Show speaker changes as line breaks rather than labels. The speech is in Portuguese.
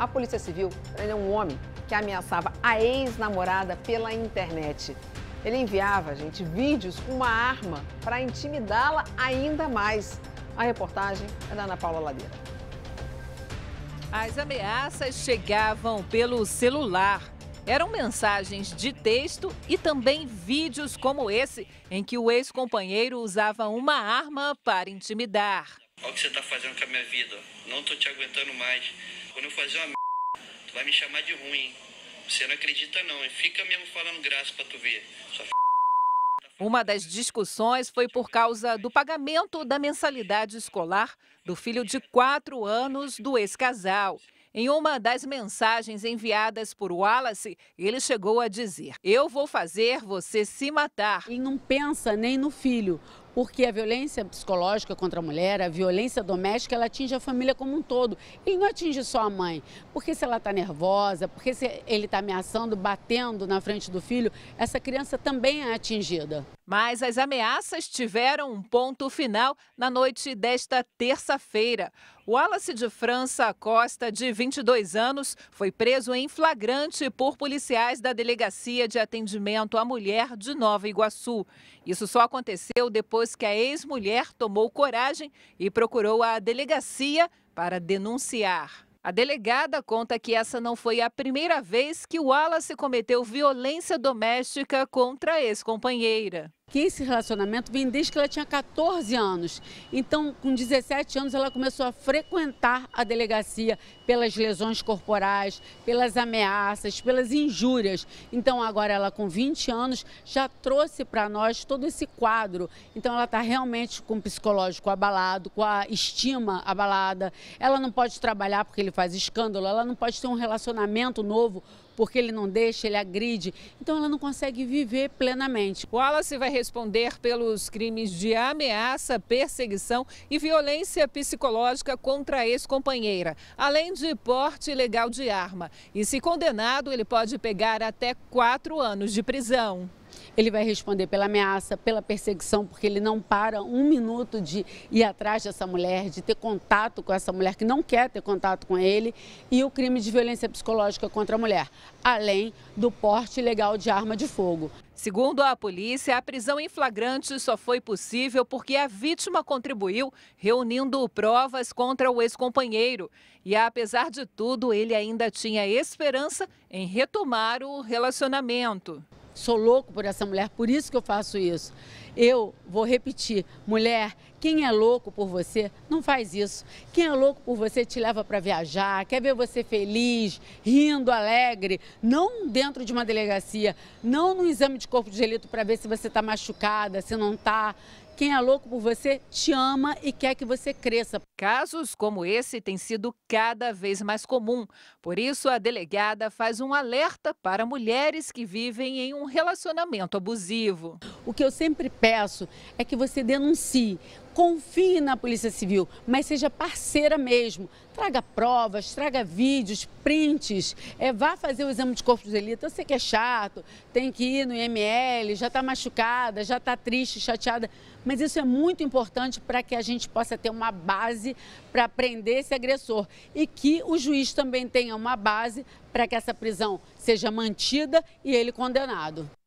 a Polícia Civil prendeu é um homem que ameaçava a ex-namorada pela internet. Ele enviava, gente, vídeos com uma arma para intimidá-la ainda mais. A reportagem é da Ana Paula Ladeira. As ameaças chegavam pelo celular. Eram mensagens de texto e também vídeos como esse, em que o ex-companheiro usava uma arma para intimidar. Olha o que você está fazendo com a minha vida. Não estou te aguentando mais. Quando eu fazer uma merda, tu vai me chamar de ruim, hein? Você não acredita não, hein? Fica mesmo falando graça pra tu ver. Só f... Uma das discussões foi por causa do pagamento da mensalidade escolar do filho de quatro anos do ex-casal. Em uma das mensagens enviadas por Wallace, ele chegou a dizer: Eu vou fazer você se matar. E não pensa nem no filho,
porque a violência psicológica contra a mulher, a violência doméstica, ela atinge a família como um todo. e não atinge só a mãe, porque se ela está nervosa, porque se ele está ameaçando, batendo
na frente do filho, essa criança também é atingida. Mas as ameaças tiveram um ponto final na noite desta terça-feira. O Wallace de França Costa, de 22 anos, foi preso em flagrante por policiais da Delegacia de Atendimento à Mulher de Nova Iguaçu. Isso só aconteceu depois diz que a ex-mulher tomou coragem e procurou a delegacia para denunciar. A delegada conta que essa não foi a primeira vez que o Wallace cometeu violência doméstica contra a ex-companheira que esse relacionamento vem desde que ela
tinha 14 anos. Então, com 17 anos, ela começou a frequentar a delegacia pelas lesões corporais, pelas ameaças, pelas injúrias. Então, agora ela com 20 anos já trouxe para nós todo esse quadro. Então, ela está realmente com o psicológico abalado, com a estima abalada. Ela não pode trabalhar porque ele faz escândalo, ela não pode ter um relacionamento novo porque ele não deixa, ele agride.
Então ela não consegue viver plenamente. Wallace vai responder pelos crimes de ameaça, perseguição e violência psicológica contra a ex-companheira, além de porte ilegal de arma. E se condenado, ele pode pegar até quatro anos de prisão ele vai responder pela ameaça, pela perseguição, porque ele não
para um minuto de ir atrás dessa mulher, de ter contato com essa mulher que não quer ter contato com ele, e o crime de violência psicológica contra a mulher, além do porte
ilegal de arma de fogo. Segundo a polícia, a prisão em flagrante só foi possível porque a vítima contribuiu reunindo provas contra o ex-companheiro. E apesar de tudo, ele ainda tinha esperança em retomar o relacionamento sou louco por essa mulher, por isso que eu faço isso. Eu vou repetir,
mulher, quem é louco por você não faz isso. Quem é louco por você te leva para viajar, quer ver você feliz, rindo, alegre, não dentro de uma delegacia, não no exame de corpo de delito para ver se você está machucada, se não está. Quem é
louco por você te ama e quer que você cresça. Casos como esse têm sido cada vez mais comum. Por isso, a delegada faz um alerta para mulheres que vivem em um relacionamento abusivo. O que eu sempre peço é que você
denuncie confie na Polícia Civil, mas seja parceira mesmo. Traga provas, traga vídeos, prints, é, vá fazer o exame de corpo de delito. Eu sei que é chato, tem que ir no IML, já está machucada, já está triste, chateada, mas isso é muito importante para que a gente possa ter uma base para prender esse agressor e que o juiz também tenha uma base para que essa prisão seja mantida e ele condenado.